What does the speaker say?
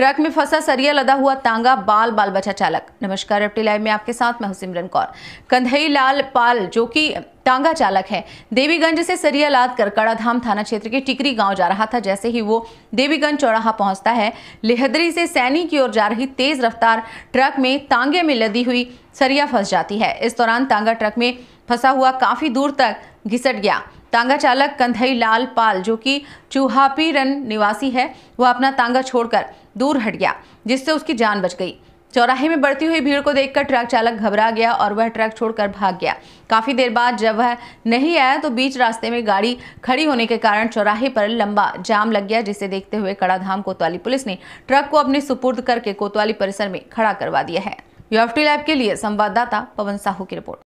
truck में फंसा सरिया लदा हुआ तांगा बाल बाल बचा चालक नमस्कार लाइव में आपके साथ मैं हूं सिमरन कौर कंधई लाल पाल जो कि तांगा चालक है देवीगंज से सरिया लाद कर कड़ाधाम थाना क्षेत्र के टिकरी गांव जा रहा था जैसे ही वो देवीगंज चौराहा पहुंचता है लेहदरी से सैनी की ओर जा रही तेज रफ्तार ट्रक में तांगे में लदी हुई सरिया फंस जाती है इस दौरान तांगा ट्रक में फंसा हुआ काफी दूर तक घिसट गया तांगा चालक कंधई लाल पाल जो कि चूहापी रन निवासी है वह अपना तांगा छोड़कर दूर हट गया जिससे उसकी जान बच गई चौराहे में बढ़ती हुई भीड़ को देखकर ट्रक चालक घबरा गया और वह ट्रक छोड़कर भाग गया काफी देर बाद जब वह नहीं आया तो बीच रास्ते में गाड़ी खड़ी होने के कारण चौराहे पर लंबा जाम लग गया जिसे देखते हुए कड़ाधाम कोतवाली पुलिस ने ट्रक को अपने सुपुर्द करके कोतवाली परिसर में खड़ा करवा दिया है यूएफटी लैब के लिए संवाददाता पवन साहू की रिपोर्ट